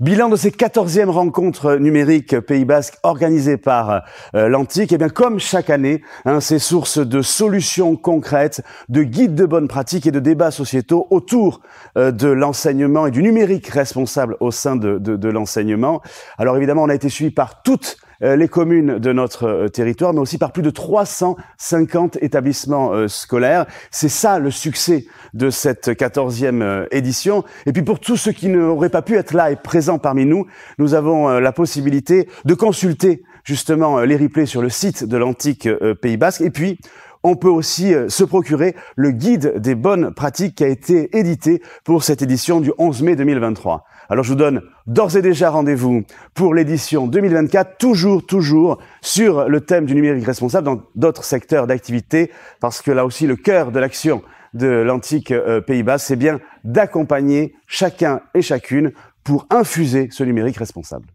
Bilan de ces 14e rencontres numériques Pays Basque organisées par euh, l'Antique. Eh bien, comme chaque année, hein, c'est source de solutions concrètes, de guides de bonnes pratiques et de débats sociétaux autour euh, de l'enseignement et du numérique responsable au sein de, de l'enseignement. Alors évidemment, on a été suivi par toutes euh, les communes de notre euh, territoire, mais aussi par plus de 350 établissements euh, scolaires. C'est ça le succès de cette quatorzième édition. Et puis pour tous ceux qui n'auraient pas pu être là et présents parmi nous, nous avons la possibilité de consulter justement les replays sur le site de l'Antique Pays Basque. Et puis, on peut aussi euh, se procurer le guide des bonnes pratiques qui a été édité pour cette édition du 11 mai 2023. Alors je vous donne d'ores et déjà rendez-vous pour l'édition 2024, toujours, toujours sur le thème du numérique responsable dans d'autres secteurs d'activité, parce que là aussi le cœur de l'action de l'antique euh, Pays-Bas, c'est bien d'accompagner chacun et chacune pour infuser ce numérique responsable.